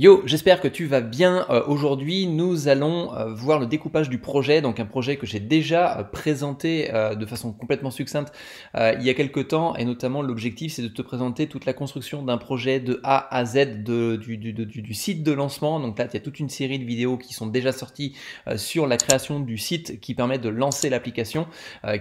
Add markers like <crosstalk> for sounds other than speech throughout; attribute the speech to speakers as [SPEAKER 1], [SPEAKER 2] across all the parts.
[SPEAKER 1] Yo, j'espère que tu vas bien. Euh, aujourd'hui, nous allons euh, voir le découpage du projet, donc un projet que j'ai déjà euh, présenté de façon complètement succincte il y a quelques temps, et notamment l'objectif c'est de te présenter toute la construction d'un projet de A à Z du, du, site de lancement. Donc là, il y a toute une série de vidéos qui sont déjà sorties sur la création du site qui permet de lancer l'application,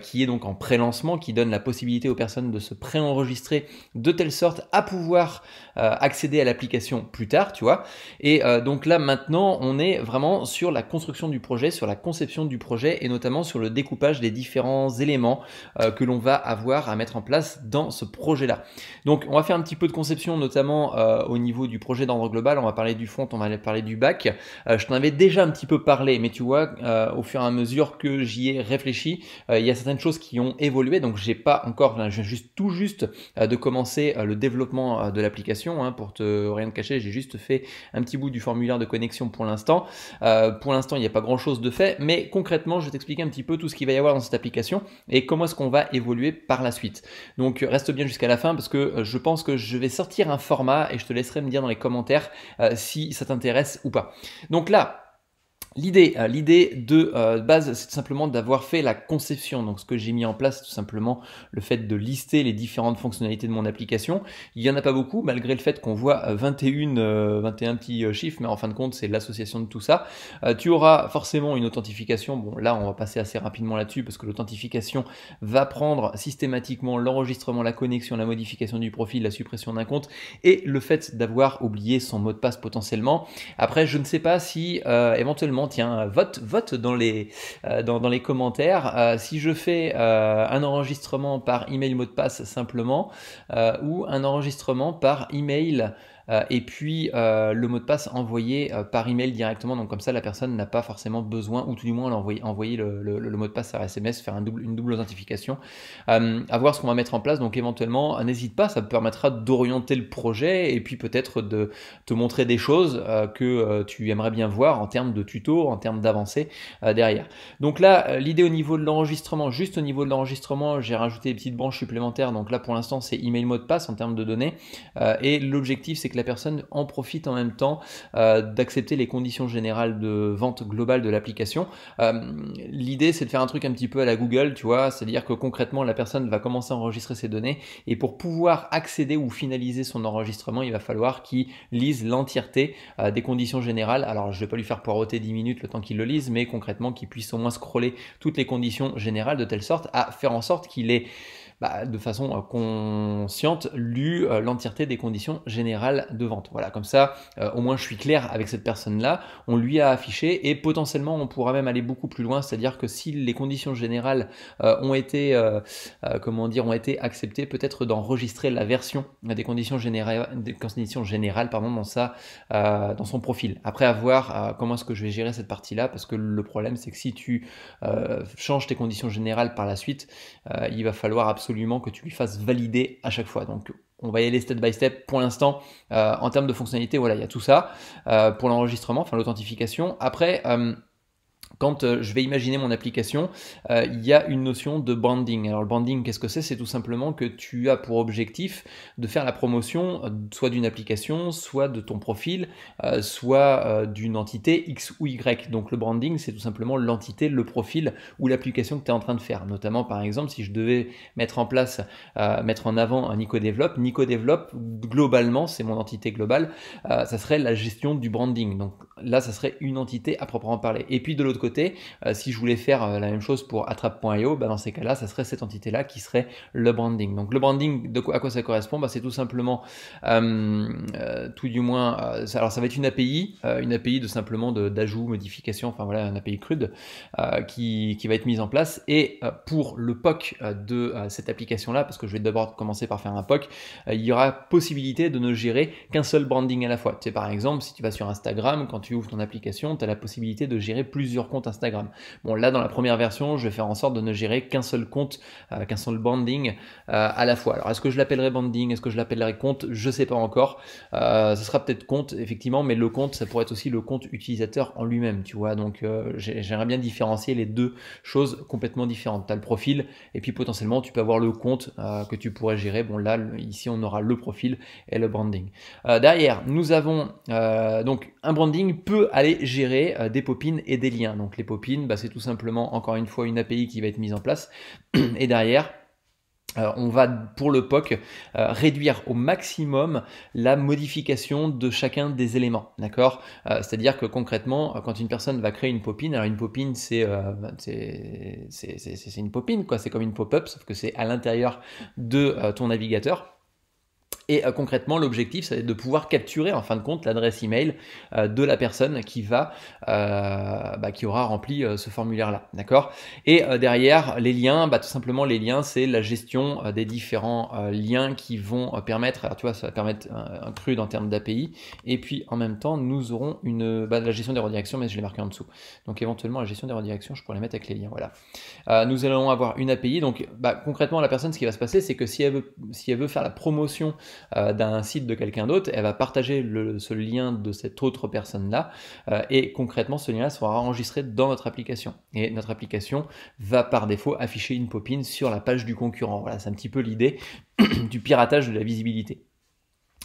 [SPEAKER 1] qui est donc en pré-lancement, qui donne la possibilité aux personnes de se pré-enregistrer de telle sorte à pouvoir accéder à l'application plus tard, tu vois. Et euh, donc là maintenant, on est vraiment sur la construction du projet, sur la conception du projet et notamment sur le découpage des différents éléments euh, que l'on va avoir à mettre en place dans ce projet-là. Donc on va faire un petit peu de conception, notamment euh, au niveau du projet d'ordre global. On va parler du front, on va parler du bac. je t'en avais déjà un petit peu parlé, mais tu vois, au fur et à mesure que j'y ai réfléchi, il y a certaines choses qui ont évolué. Donc j'ai pas encore, je juste tout juste de commencer le développement de l'application. Hein, pour te rien te cacher, j'ai juste fait un petit bout du formulaire de connexion pour l'instant. Euh, pour l'instant, il n'y a pas grand-chose de fait, mais concrètement, je vais t'expliquer un petit peu tout ce qu'il va y avoir dans cette application et comment est-ce qu'on va évoluer par la suite. Donc reste bien jusqu'à la fin parce que euh, je pense que je vais sortir un format et je te laisserai me dire dans les commentaires euh, si ça t'intéresse ou pas. Donc là, L'idée, euh, l'idée de euh, base, c'est simplement d'avoir fait la conception. Donc, ce que j'ai mis en place, c'est tout simplement le fait de lister les différentes fonctionnalités de mon application. Il n'y en a pas beaucoup, malgré le fait qu'on voit 21, euh, 21 petits chiffres, mais en fin de compte, c'est l'association de tout ça. tu auras forcément une authentification. Bon, là, on va passer assez rapidement là-dessus parce que l'authentification va prendre systématiquement l'enregistrement, la connexion, la modification du profil, la suppression d'un compte et le fait d'avoir oublié son mot de passe potentiellement. Après, je ne sais pas si éventuellement tiens, euh, vote, vote dans les, euh, dans les commentaires. Euh, si je fais un enregistrement par email mot de passe simplement, ou un enregistrement par email euh, et puis euh, le mot de passe envoyé euh, par email directement. Donc comme ça, la personne n'a pas forcément besoin, ou tout du moins, envoyer, envoyer le, mot de passe par SMS, faire une double authentification. à voir ce qu'on va mettre en place. Donc éventuellement, n'hésite pas, ça permettra d'orienter le projet et puis peut-être de te montrer des choses que tu aimerais bien voir en termes de tuto, en termes d'avancée derrière. Donc là, l'idée au niveau de l'enregistrement, juste au niveau de l'enregistrement, j'ai rajouté des petites branches supplémentaires. Donc là, pour l'instant, c'est email mot de passe en termes de données. et l'objectif, c'est que la personne en profite en même temps euh, d'accepter les conditions générales de vente globale de l'application. Euh, l'idée, c'est de faire un truc un petit peu à la Google, tu vois, c'est-à-dire que concrètement, la personne va commencer à enregistrer ses données et pour pouvoir accéder ou finaliser son enregistrement, il va falloir qu'il lise l'entièreté euh, des conditions générales. Alors, je ne vais pas lui faire poireauter 10 minutes le temps qu'il le lise, mais concrètement, qu'il puisse au moins scroller toutes les conditions générales de telle sorte à faire en sorte qu'il ait bah, de façon euh, consciente, lu euh, l'entièreté des conditions générales de vente. Voilà, comme ça, euh, au moins je suis clair avec cette personne-là, on lui a affiché et potentiellement on pourra même aller beaucoup plus loin, c'est-à-dire que si les conditions générales ont été, comment dire, ont été acceptées, peut-être d'enregistrer la version des conditions générales, des conditions générales pardon, dans, dans son profil. Après avoir comment est-ce que je vais gérer cette partie-là, parce que le problème c'est que si tu changes tes conditions générales par la suite, il va falloir absolument que tu lui fasses valider à chaque fois. Donc on va y aller step by step. Pour l'instant, euh, en termes de fonctionnalité, voilà, il y a tout ça euh, pour l'enregistrement, enfin l'authentification. Après, euh, quand euh, je vais imaginer mon application, euh, il y a une notion de branding. Alors le branding, qu'est-ce que c'est C'est tout simplement que tu as pour objectif de faire la promotion euh, soit d'une application, soit de ton profil, soit d'une entité X ou Y. Donc le branding, c'est tout simplement l'entité, le profil ou l'application que tu es en train de faire. Notamment par exemple, si je devais mettre en place, mettre en avant un NicoDevelop, NicoDevelop, globalement, c'est mon entité globale, ça serait la gestion du branding. Donc là, ça serait une entité à proprement parler. Et puis de l'autre côté, euh, si je voulais faire euh, la même chose pour attrape.io, bah, dans ces cas-là, ça serait cette entité-là qui serait le branding. Donc le branding, de quoi, à quoi ça correspond bah, C'est tout simplement, euh, tout du moins, alors ça va être une API, une API de simplement d'ajout, modification, enfin voilà, une API crude qui, qui, va être mise en place. Et pour le POC de cette application-là, parce que je vais d'abord commencer par faire un POC, il y aura possibilité de ne gérer qu'un seul branding à la fois. Tu sais, par exemple, si tu vas sur Instagram, quand tu ouvres ton application, tu as la possibilité de gérer plusieurs compte Instagram. Bon, là, dans la première version, je vais faire en sorte de ne gérer qu'un seul compte, euh, qu'un seul branding euh, à la fois. Alors, est-ce que je l'appellerai branding Est-ce que je l'appellerai compte Je ne sais pas encore. Euh, ce sera peut-être compte, effectivement, mais le compte, ça pourrait être aussi le compte utilisateur en lui-même, tu vois. Donc, j'aimerais bien différencier les deux choses complètement différentes. Tu as le profil, et puis potentiellement, tu peux avoir le compte que tu pourrais gérer. Bon, là, ici, on aura le profil et le branding. derrière, nous avons donc un branding peut aller gérer des popines et des liens. Donc les popines, bah, c'est tout simplement encore une fois une API qui va être mise en place. <clears throat> Et derrière, euh, on va pour le POC euh, réduire au maximum la modification de chacun des éléments, d'accord euh, C'est-à-dire que concrètement, quand une personne va créer une popine, alors une popine c'est c'est une popine quoi, c'est comme une pop-up sauf que c'est à l'intérieur de ton navigateur. Et euh, concrètement, l'objectif, c'est de pouvoir capturer en fin de compte l'adresse email euh, de la personne qui va, euh, bah, qui aura rempli ce formulaire-là, d'accord Et derrière, les liens, bah, tout simplement, les liens, c'est la gestion des différents liens qui vont permettre, alors tu vois, ça permettre un, crud crude en termes d'API, et puis en même temps, nous aurons une, bah, la gestion des redirections, mais je l'ai marqué en dessous. Donc éventuellement, la gestion des redirections, je pourrais mettre avec les liens, voilà. nous allons avoir une API, donc bah, concrètement, la personne, ce qui va se passer, c'est que si elle veut, si elle veut faire la promotion euh, d'un site de quelqu'un d'autre, elle va partager le, ce lien de cette autre personne-là, euh, et concrètement, ce lien-là sera enregistré dans notre application. Et notre application va par défaut afficher une pop-in sur la page du concurrent. Voilà, c'est un petit peu l'idée <clears throat> du piratage de la visibilité.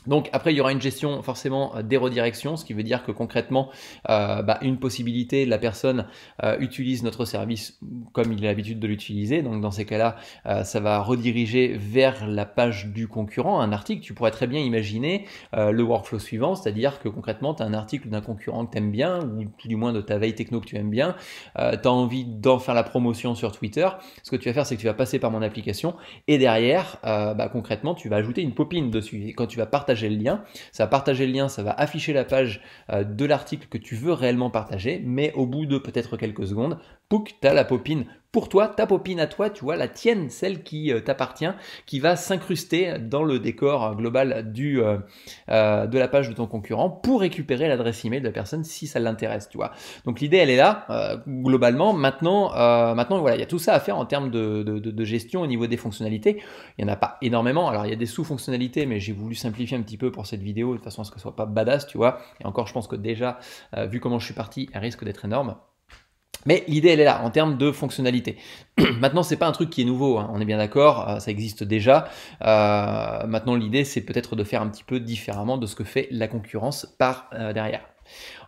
[SPEAKER 1] Donc après, il y aura une gestion forcément euh, des redirections, ce qui veut dire que concrètement, euh, bah, une possibilité, la personne euh, utilise notre service comme il a l'habitude de l'utiliser. Donc dans ces cas-là, ça va rediriger vers la page du concurrent, un article. Tu pourrais très bien imaginer le workflow suivant, c'est-à-dire que concrètement, tu as un article d'un concurrent que tu aimes bien, ou tout du moins de ta veille techno que tu aimes bien, tu as envie d'en faire la promotion sur Twitter. Ce que tu vas faire, c'est que tu vas passer par mon application, et derrière, bah, concrètement, tu vas ajouter une popine dessus. Et quand tu vas partager le lien. Ça va partager le lien, ça va afficher la page euh, de l'article que tu veux réellement partager, mais au bout de peut-être quelques secondes, Pouc, t'as la popine pour toi, ta popine à toi, tu vois, la tienne, celle qui euh, t'appartient, qui va s'incruster dans le décor global du, euh, euh, de la page de ton concurrent pour récupérer l'adresse email de la personne si ça l'intéresse, tu vois. Donc l'idée, elle est là, globalement. Maintenant, maintenant, voilà, il y a tout ça à faire en termes de, gestion au niveau des fonctionnalités. Il n'y en a pas énormément. Alors, il y a des sous-fonctionnalités, mais j'ai voulu simplifier un petit peu pour cette vidéo de façon à ce que ce soit pas badass, tu vois. Et encore, je pense que déjà, vu comment je suis parti, elle risque d'être énorme. Mais l'idée, elle est là en termes de fonctionnalité. <clears throat> maintenant, ce n'est pas un truc qui est nouveau, hein, on est bien d'accord, euh, ça existe déjà. Euh, maintenant, l'idée, c'est peut-être de faire un petit peu différemment de ce que fait la concurrence par euh, derrière.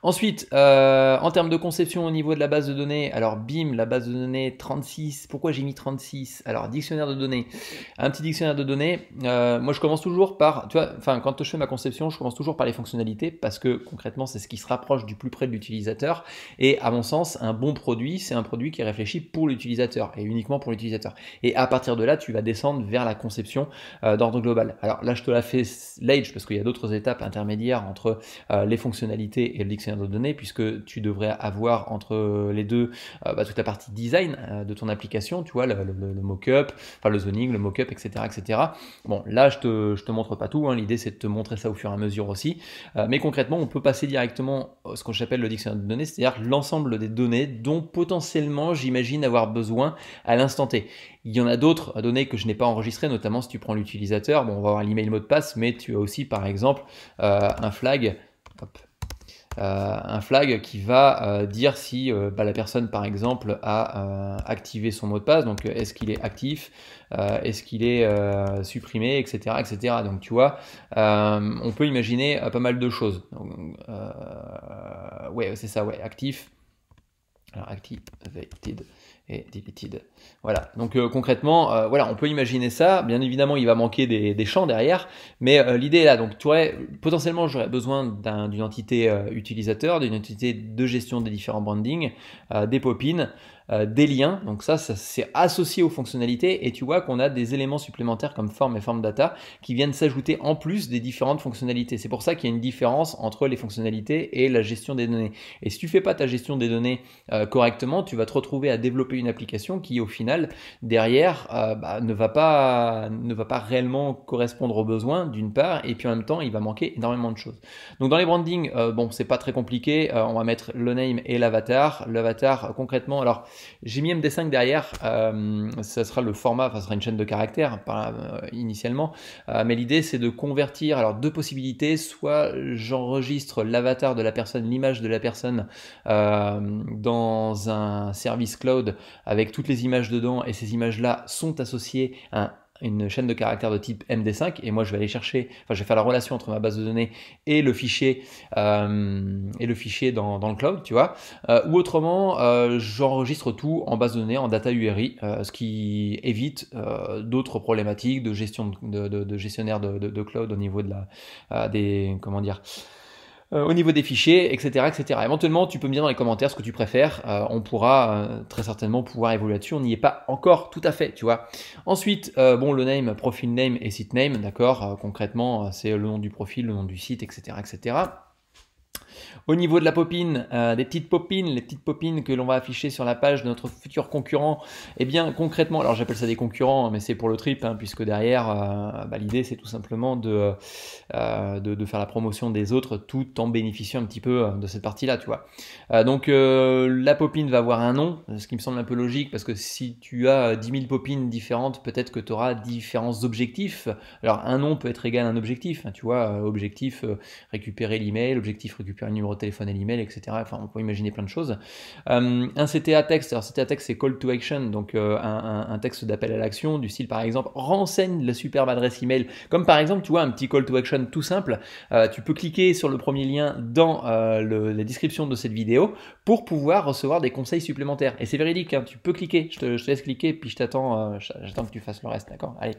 [SPEAKER 1] Ensuite, euh, en termes de conception au niveau de la base de données, alors BIM, la base de données 36, pourquoi j'ai mis 36 Alors, dictionnaire de données, un petit dictionnaire de données, euh, moi je commence toujours par, tu vois, enfin quand je fais ma conception, je commence toujours par les fonctionnalités parce que concrètement c'est ce qui se rapproche du plus près de l'utilisateur et à mon sens, un bon produit, c'est un produit qui est réfléchi pour l'utilisateur et uniquement pour l'utilisateur. Et à partir de là, tu vas descendre vers la conception euh, d'ordre global. Alors là, je te la fais l'age parce qu'il y a d'autres étapes intermédiaires entre les fonctionnalités et le dictionnaire de données, puisque tu devrais avoir entre euh, les deux euh, bah, toute la partie design euh, de ton application, tu vois, le, mock-up, enfin le zoning, le mock-up, etc., etc. Bon, là, je te, te montre pas tout, hein. l'idée c'est de te montrer ça au fur et à mesure aussi, mais concrètement, on peut passer directement à ce qu'on j'appelle le dictionnaire de données, c'est-à-dire l'ensemble des données dont potentiellement j'imagine avoir besoin à l'instant T. Il y en a d'autres données que je n'ai pas enregistrées, notamment si tu prends l'utilisateur. Bon, on va avoir l'email mot de passe, mais tu as aussi par exemple un flag. Hop, euh, un flag qui va euh, dire si euh, bah, la personne, par exemple, a activé son mot de passe. Donc, est-ce qu'il est actif Est-ce qu'il est, supprimé Etc. etc. Donc, tu vois, on peut imaginer pas mal de choses. Donc, ouais, c'est ça, ouais, actif. Alors activated et deleted. Voilà. Donc euh, concrètement, euh, voilà, on peut imaginer ça. Bien évidemment, il va manquer des, champs derrière, mais euh, l'idée est là. Donc potentiellement, j'aurais besoin d'une entité utilisateur, d'une entité de gestion des différents brandings, des pop-ins. Euh, des liens. Donc ça, c'est associé aux fonctionnalités et tu vois qu'on a des éléments supplémentaires comme forme et forme data qui viennent s'ajouter en plus des différentes fonctionnalités. C'est pour ça qu'il y a une différence entre les fonctionnalités et la gestion des données. Et si tu ne fais pas ta gestion des données euh, correctement, tu vas te retrouver à développer une application qui au final derrière euh, bah, ne va pas ne va pas réellement correspondre aux besoins d'une part et puis en même temps il va manquer énormément de choses. Donc dans les brandings, bon c'est pas très compliqué, on va mettre le name et l'avatar. L'avatar concrètement alors j'ai mis MD5 derrière, ce euh, ça sera le format, ça sera une chaîne de caractères euh, initialement, euh, mais l'idée c'est de convertir, alors deux possibilités, soit j'enregistre l'avatar de la personne, l'image de la personne dans un service cloud avec toutes les images dedans et ces images-là sont associées à un une chaîne de caractères de type MD5 et moi je vais aller chercher, enfin je vais faire la relation entre ma base de données et le fichier euh, et le fichier dans, dans, le cloud, tu vois. Euh, ou autrement, euh, j'enregistre tout en base de données, en data URI, ce qui évite d'autres problématiques de gestion de, de, gestionnaire de, de, cloud au niveau de la des comment dire euh, au niveau des fichiers, etc., etc. Éventuellement, tu peux me dire dans les commentaires ce que tu préfères. Euh, on pourra euh, très certainement pouvoir évoluer là-dessus. On n'y est pas encore tout à fait, tu vois. Ensuite, bon, le name, profil name et site name, d'accord. concrètement, c'est le nom du profil, le nom du site, etc., etc. Au niveau de la popine, euh, des petites popines, les petites popines que l'on va afficher sur la page de notre futur concurrent, eh bien concrètement, alors j'appelle ça des concurrents, mais c'est pour le trip, hein, puisque derrière, euh, bah, l'idée c'est tout simplement euh, de, de, faire la promotion des autres tout en bénéficiant un petit peu de cette partie-là, tu vois. donc la popine va avoir un nom, ce qui me semble un peu logique, parce que si tu as 10 000 popines différentes, peut-être que tu auras différents objectifs. Alors un nom peut être égal à un objectif, hein, tu vois, objectif récupérer l'email, objectif récupérer un numéro de téléphone et l'email, etc. Enfin, on peut imaginer plein de choses. Euh, un CTA texte, alors CTA texte c'est call to action, donc euh, un, texte d'appel à l'action du style par exemple renseigne la superbe adresse email. Comme par exemple, tu vois, un petit call to action tout simple. Euh, tu peux cliquer sur le premier lien dans la description de cette vidéo pour pouvoir recevoir des conseils supplémentaires. Et c'est véridique, hein. tu peux cliquer. Je te, je laisse cliquer, puis je t'attends, j'attends que tu fasses le reste, d'accord Allez,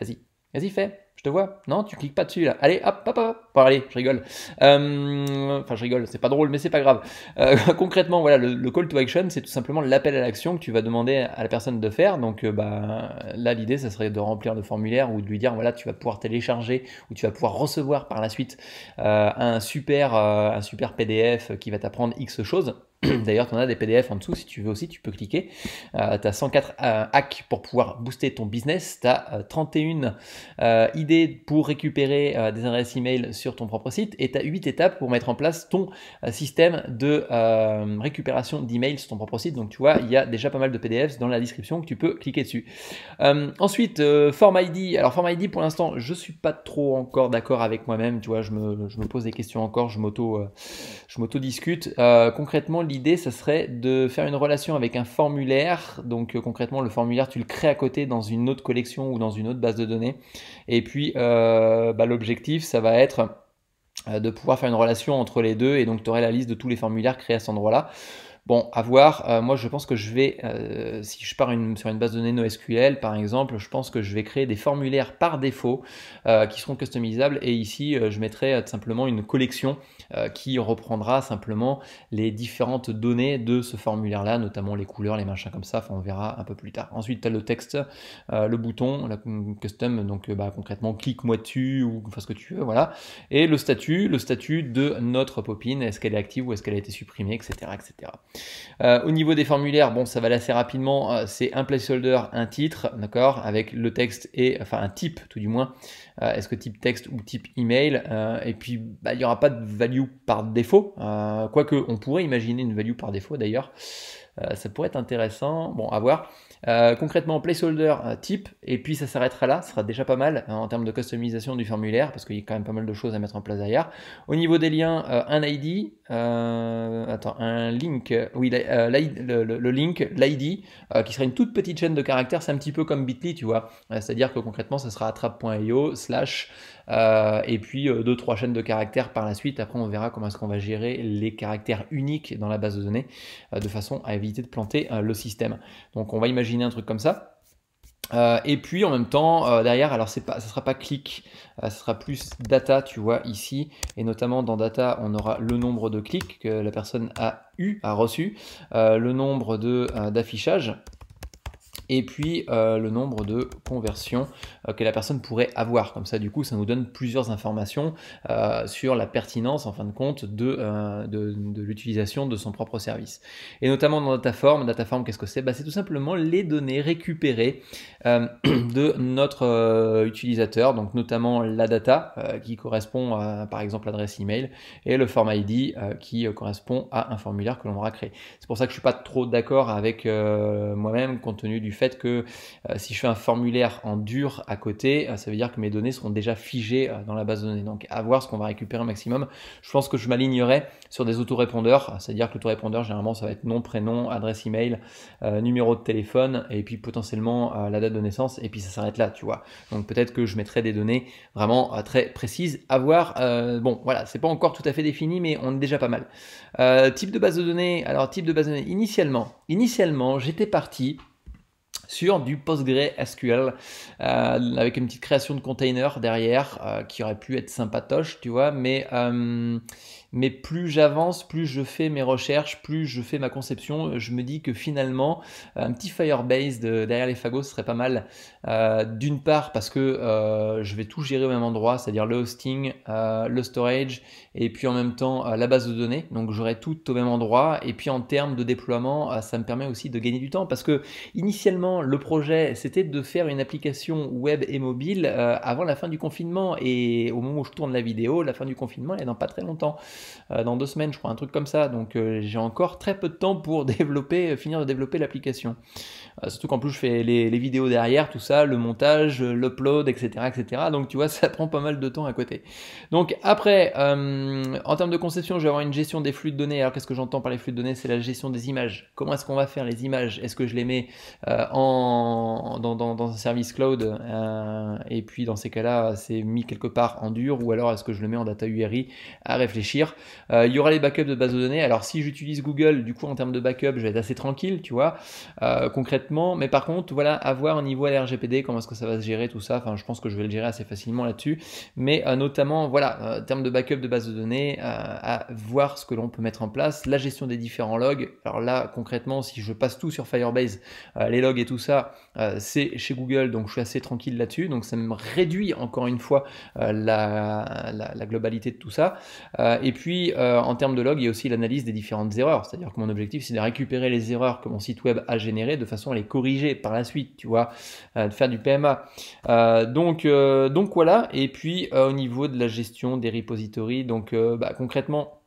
[SPEAKER 1] vas-y, vas-y, fais. Je te vois. Non, tu cliques pas dessus là. Allez, hop, hop, hop. Bon, allez, je rigole. Euh, enfin, je rigole, c'est pas drôle, mais c'est pas grave. Euh, <laughs> concrètement, voilà, le, call to action, c'est tout simplement l'appel à l'action que tu vas demander à la personne de faire. Donc, euh, bah, là, l'idée, ça serait de remplir le formulaire ou de lui dire, voilà, tu vas pouvoir télécharger ou tu vas pouvoir recevoir par la suite un super, un super PDF qui va t'apprendre X choses. <clears throat> D'ailleurs, tu en as des PDF en dessous, si tu veux aussi, tu peux cliquer. tu as 104 hacks pour pouvoir booster ton business. Tu as 31 idées pour récupérer euh, des adresses email sur ton propre site. Et tu as 8 étapes pour mettre en place ton euh, système de euh, récupération d'emails sur ton propre site. Donc, tu vois, il y a déjà pas mal de PDF dans la description que tu peux cliquer dessus. ensuite, Form ID. Alors, Form ID, pour l'instant, je ne suis pas trop encore d'accord avec moi-même. Tu vois, je me, pose des questions encore. Je m'auto je m'auto-discute. Euh, concrètement, l'idée, ça serait de faire une relation avec un formulaire. Donc euh, concrètement, le formulaire, tu le crées à côté dans une autre collection ou dans une autre base de données. Et puis, euh, bah, l'objectif, ça va être de pouvoir faire une relation entre les deux. Et donc, tu aurais la liste de tous les formulaires créés à cet endroit-là. Bon, à voir. Euh, moi, je pense que je vais, euh, si je pars sur une base de données NoSQL, par exemple, je pense que je vais créer des formulaires par défaut euh, qui seront customisables. Et ici, je mettrai simplement une collection qui reprendra simplement les différentes données de ce formulaire-là, notamment les couleurs, les machins comme ça. on verra un peu plus tard. Ensuite, tu as le texte, le bouton, la custom, donc bah, concrètement, clique-moi dessus ou fais ce que tu veux, voilà. Et le statut, le statut de notre popine, est-ce qu'elle est active ou est-ce qu'elle a été supprimée, etc. etc. Euh, au niveau des formulaires, bon, ça va assez rapidement. Euh, c'est un placeholder, un titre, d'accord, avec le texte et enfin un type, tout du moins. Euh, est-ce que type texte ou type email Et puis, bah, il n'y aura pas de value par défaut. Quoique, on pourrait imaginer une value par défaut d'ailleurs. ça pourrait être intéressant. Bon, à voir. Euh, concrètement, placeholder euh, type, et puis ça s'arrêtera là, ce sera déjà pas mal hein, en termes de customisation du formulaire, parce qu'il y a quand même pas mal de choses à mettre en place derrière. Au niveau des liens, euh, un ID, attends, un link, oui, le, link, l'ID, qui sera une toute petite chaîne de caractères, c'est un petit peu comme Bitly, tu vois, c'est-à-dire que concrètement, ça sera attrap.io/. slash euh, et puis euh, deux, trois chaînes de caractères par la suite. Après, on verra comment est-ce qu'on va gérer les caractères uniques dans la base de données euh, de façon à éviter de planter le système. Donc, on va imaginer un truc comme ça. et puis en même temps derrière, alors ce pas, sera pas clic, ce sera plus data, tu vois ici, et notamment dans data, on aura le nombre de clics que la personne a eu, a reçu, le nombre de d'affichage et puis euh, le nombre de conversions euh, que la personne pourrait avoir. Comme ça, du coup, ça nous donne plusieurs informations euh, sur la pertinence, en fin de compte, de, de, l'utilisation de son propre service. Et notamment dans Dataform, Dataform, qu'est-ce que c'est bah, C'est tout simplement les données récupérées <clears throat> de notre utilisateur, donc notamment la data qui correspond par exemple, l'adresse email et le form ID qui correspond à un formulaire que l'on aura créé. C'est pour ça que je suis pas trop d'accord avec moi-même compte tenu du fait que euh, si je fais un formulaire en dur à côté, euh, ça veut dire que mes données seront déjà figées euh, dans la base de données. Donc à voir ce qu'on va récupérer au maximum. Je pense que je m'alignerai sur des autorépondeurs, c'est-à-dire que l'autorépondeur, généralement, ça va être nom, prénom, adresse email, numéro de téléphone, et puis potentiellement la date de naissance, et puis ça s'arrête là, tu vois. Donc peut-être que je mettrai des données vraiment très précises à voir. bon, voilà, c'est pas encore tout à fait défini, mais on est déjà pas mal. type de base de données, alors type de base de données, initialement, initialement j'étais parti sur du PostgreSQL euh, avec une petite création de container derrière euh, qui aurait pu être sympatoche, tu vois, mais euh, mais plus j'avance, plus je fais mes recherches, plus je fais ma conception, euh, je me dis que finalement, euh, un petit Firebase derrière les fagots serait pas mal. Euh, d'une part, parce que je vais tout gérer au même endroit, c'est-à-dire le hosting, le storage, et puis en même temps la base de données. Donc j'aurai tout au même endroit. Et puis en termes de déploiement, ça me permet aussi de gagner du temps, parce que initialement, le projet, c'était de faire une application web et mobile avant la fin du confinement. Et au moment où je tourne la vidéo, la fin du confinement, est dans pas très longtemps. Euh, dans deux semaines, je crois, un truc comme ça. Donc euh, j'ai encore très peu de temps pour <laughs> développer, euh, finir de développer l'application. surtout qu'en plus, je fais les, vidéos derrière, tout ça, le montage, l'upload, etc., etc. Donc tu vois, ça <laughs> prend pas mal de temps à côté. Donc après, en termes de conception, je vais avoir une gestion des flux de données. Alors qu'est-ce que j'entends par les flux de données C'est la gestion des images. Comment est-ce qu'on va faire les images Est-ce que je les mets en, dans, dans, un service cloud et puis dans ces cas-là, c'est mis quelque part en dur ou alors est-ce que je le mets en data URI à réfléchir euh, il y aura les backups de base de données. Alors si j'utilise Google, du coup en termes de backup, je vais être assez tranquille, tu vois, euh, concrètement. Mais par contre, voilà, à voir au niveau à RGPD, comment est-ce que ça va se gérer, tout ça. Enfin, je pense que je vais le gérer assez facilement là-dessus. Mais euh, notamment, voilà, en termes de backup de base de données, à voir ce que l'on peut mettre en place, la gestion des différents logs. Alors là, concrètement, si je passe tout sur Firebase, les logs et tout ça, c'est chez Google, donc je suis assez tranquille là-dessus. Donc ça me réduit encore une fois la, la, globalité de tout ça. et puis puis, euh, en termes de log, il y a aussi l'analyse des différentes erreurs. C'est-à-dire que mon objectif, c'est de récupérer les erreurs que mon site web a générées de façon à les corriger par la suite, tu vois, euh, de faire du PMA. Euh, donc, donc voilà. Et puis, au niveau de la gestion des repositories, donc bah, concrètement,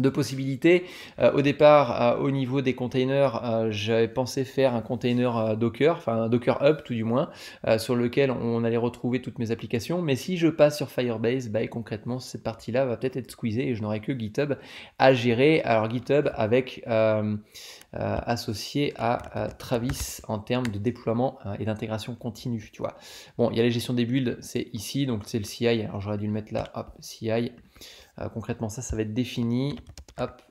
[SPEAKER 1] de possibilités. Euh, au départ, au niveau des containers, euh, j'avais pensé faire un container euh, Docker, enfin un Docker Hub tout du moins, sur lequel on allait retrouver toutes mes applications. Mais si je passe sur Firebase, bah, concrètement, cette partie-là va peut-être être squeezée et je n'aurai que GitHub à gérer. Alors GitHub avec associé à Travis en termes de déploiement et d'intégration continue, tu vois. Bon, il y a la gestion des builds, c'est ici, donc c'est le CI. Alors j'aurais dû le mettre là, hop, CI euh, concrètement, ça, ça va être défini. Hop,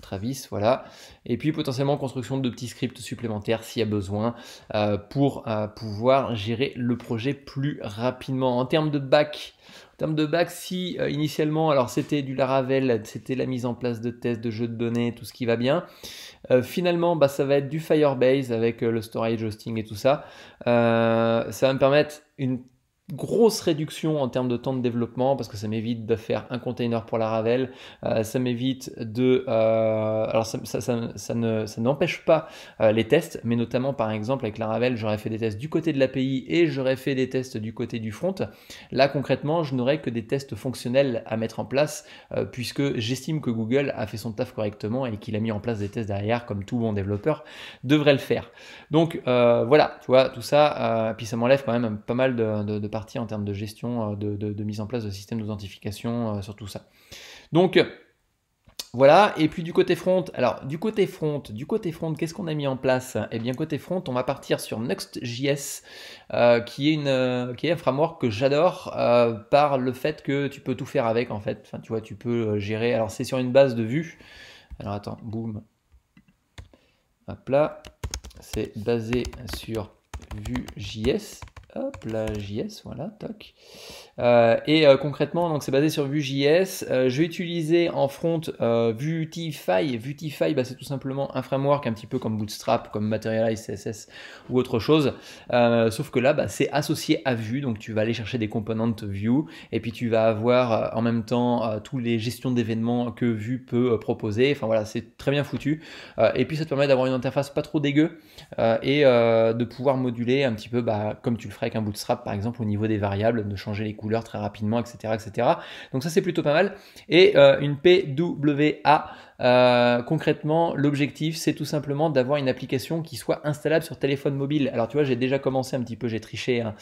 [SPEAKER 1] Travis, voilà. Et puis potentiellement construction de petits scripts supplémentaires s'il y a besoin euh, pour euh, pouvoir gérer le projet plus rapidement. En termes de bac, en termes de bac, si initialement, alors c'était du Laravel, c'était la mise en place de tests, de jeux de données, tout ce qui va bien. finalement, bah, ça va être du Firebase avec le storage hosting et tout ça. ça va me permettre une grosse réduction en termes de temps de développement parce que ça m'évite de faire un container pour la Ravel, euh, ça m'évite de... Euh, alors ça, ça, ça, n'empêche pas euh, les tests, mais notamment par exemple avec la Ravel, j'aurais fait des tests du côté de l'API et j'aurais fait des tests du côté du front. Là concrètement, je n'aurais que des tests fonctionnels à mettre en place puisque j'estime que Google a fait son taf correctement et qu'il a mis en place des tests derrière comme tout bon développeur devrait le faire. Donc voilà, tu vois, tout ça, puis ça m'enlève quand même pas mal de partie en termes de gestion, euh, de, mise en place de systèmes d'authentification euh, sur tout ça. Donc, voilà, et puis du côté front, alors du côté front, du côté front, qu'est-ce qu'on a mis en place et eh bien côté front, on va partir sur Next.js, euh, qui, est une, qui un framework que j'adore par le fait que tu peux tout faire avec en fait. Enfin, tu vois, tu peux gérer. Alors c'est sur une base de vue. Alors attends, boum. Hop là. C'est basé sur Vue.js. Hop, la JS, voilà, toc. Euh, et euh, concrètement, donc c'est basé sur Vue.js. Euh, je vais utiliser en front Vuetify. Vuetify, bah, c'est tout simplement un framework un petit peu comme Bootstrap, comme Materialize, CSS ou autre chose. sauf que là, bah, c'est associé à Vue, donc tu vas aller chercher des componentes Vue, et puis tu vas avoir en même temps tous les gestions d'événements que Vue peut proposer. Enfin voilà, c'est très bien foutu. et puis ça te permet d'avoir une interface pas trop dégueu et de pouvoir moduler un petit peu bah, comme tu le feras avec un bootstrap, par exemple, au niveau des variables, de changer les couleurs très rapidement, etc. etc. Donc ça, c'est plutôt pas mal. Et euh, une PWA euh, concrètement, l'objectif, c'est tout simplement d'avoir une application qui soit installable sur téléphone mobile. Alors tu vois, j'ai déjà commencé un petit peu, j'ai triché, hein.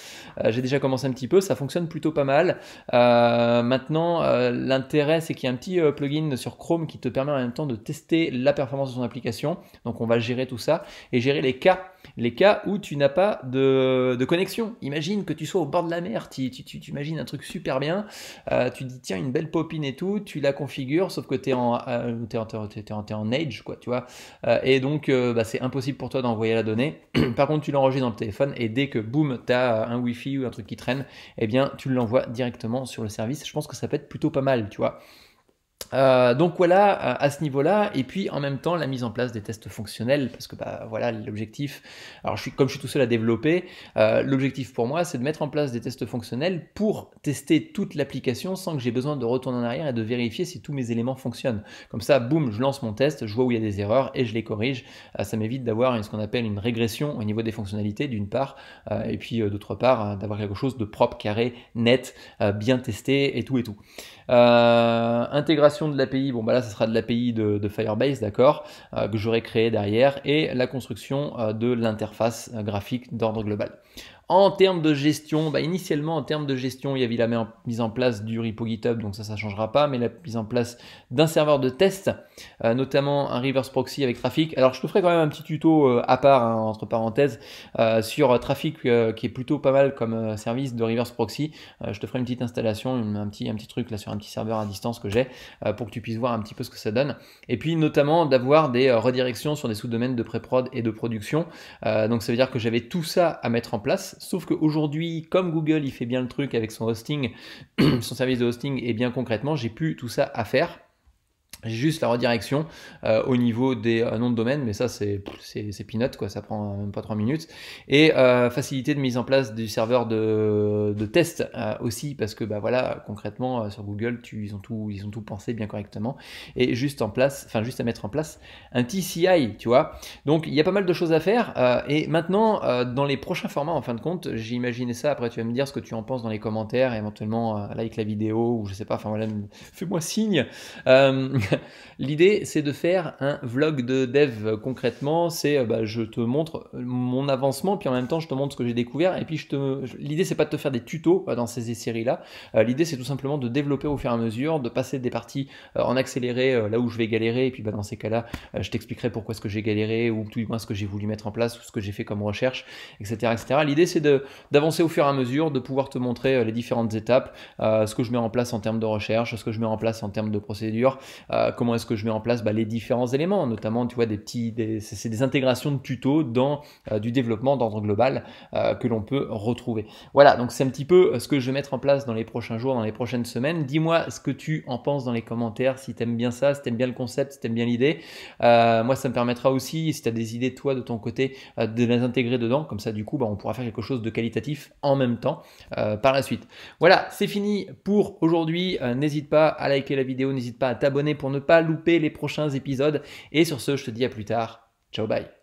[SPEAKER 1] euh, j'ai déjà commencé un petit peu, ça fonctionne plutôt pas mal. Euh, maintenant, l'intérêt, c'est qu'il y a un petit plugin sur Chrome qui te permet en même temps de tester la performance de son application. Donc on va gérer tout ça et gérer les cas. Les cas où tu n'as pas de, connexion. Imagine que tu sois au bord de la mer, tu, imagines un truc super bien, tu dis tiens une belle popine et tout, tu la configures, sauf que tu es en t'es en, en, age, quoi, tu vois. Euh, et donc, euh, bah, c'est impossible pour toi d'envoyer la donnée. <clears throat> Par contre, tu l'enregistres dans le téléphone et dès que, boum, as un Wi-Fi ou un truc qui traîne, et eh bien, tu l'envoies directement sur le service. Je pense que ça peut être plutôt pas mal, tu vois. Euh, donc voilà à ce niveau-là, et puis en même temps la mise en place des tests fonctionnels, parce que bah, voilà l'objectif. Alors je suis, comme je suis tout seul à développer, euh, l'objectif pour moi c'est de mettre en place des tests fonctionnels pour tester toute l'application sans que j'ai besoin de retourner en arrière et de vérifier si tous mes éléments fonctionnent. Comme ça, boum, je lance mon test, je vois où il y a des erreurs et je les corrige. Euh, ça m'évite d'avoir ce qu'on appelle une régression au niveau des fonctionnalités d'une part, et puis d'autre part hein, d'avoir quelque chose de propre, carré, net, bien testé et tout et tout. intégration de l'API, bon bah là ça sera de l'API de, de, Firebase, d'accord, euh, que j'aurai créé derrière, et la construction euh, de l'interface euh, graphique d'ordre global. En termes de gestion, bah, initialement en termes de gestion, il y avait la mise en place du repo GitHub, donc ça, ça ne changera pas, mais la mise en place d'un serveur de test, euh, notamment un reverse proxy avec Trafic. Alors je te ferai quand même un petit tuto euh, à part, hein, entre parenthèses, euh, sur Trafic qui est plutôt pas mal comme service de reverse proxy. je te ferai une petite installation, un, petit, un petit truc là sur un petit serveur à distance que j'ai, pour que tu puisses voir un petit peu ce que ça donne. Et puis notamment d'avoir des redirections sur des sous-domaines de pré-prod et de production. donc ça veut dire que j'avais tout ça à mettre en place Sauf qu'aujourd'hui, comme Google, il fait bien le truc avec son hosting, <clears throat> son service de hosting, et bien concrètement, j'ai plus tout ça à faire juste la redirection euh, au niveau des euh, noms de domaine, mais ça c'est peanut, quoi, ça prend même pas trois minutes. Et euh, facilité de mise en place du serveur de, de test euh, aussi, parce que bah voilà, concrètement sur Google, tu, ils, ont tout, ils ont tout pensé bien correctement, et juste en place, enfin juste à mettre en place un TCI, tu vois. Donc il y a pas mal de choses à faire, et maintenant dans les prochains formats en fin de compte, j'imaginais ça, après tu vas me dire ce que tu en penses dans les commentaires, et éventuellement like la vidéo, ou je sais pas, enfin voilà, fais-moi signe. <laughs> l'idée, c'est de faire un vlog de dev concrètement. C'est euh, bah, je te montre euh, mon avancement, puis en même temps, je te montre ce que j'ai découvert. Et puis, je te... l'idée, c'est pas de te faire des tutos euh, dans ces séries-là. l'idée, c'est tout simplement de développer au fur et à mesure, de passer des parties en accéléré là où je vais galérer. Et puis, bah, dans ces cas-là, je t'expliquerai pourquoi ce que j'ai galéré, ou tout du moins ce que j'ai voulu mettre en place, ou ce que j'ai fait comme recherche, etc. etc. L'idée, c'est d'avancer au fur et à mesure, de pouvoir te montrer les différentes étapes, ce que je mets en place en termes de recherche, ce que je mets en place en termes de procédure comment est-ce que je mets en place bah, les différents éléments, notamment tu vois des petits, c'est des intégrations de tutos dans euh, du développement d'ordre global euh, que l'on peut retrouver. Voilà, donc c'est un petit peu euh, ce que je vais mettre en place dans les prochains jours, dans les prochaines semaines. Dis-moi ce que tu en penses dans les commentaires, si t'aimes bien ça, si t'aimes bien le concept, si t'aimes bien l'idée. moi, ça me permettra aussi, si tu as des idées toi de ton côté, de les intégrer dedans. Comme ça, du coup, bah, on pourra faire quelque chose de qualitatif en même temps par la suite. Voilà, c'est fini pour aujourd'hui. n'hésite pas à liker la vidéo, n'hésite pas à t'abonner pour ne pas louper les prochains épisodes. Et sur ce, je te dis à plus tard. Ciao, bye.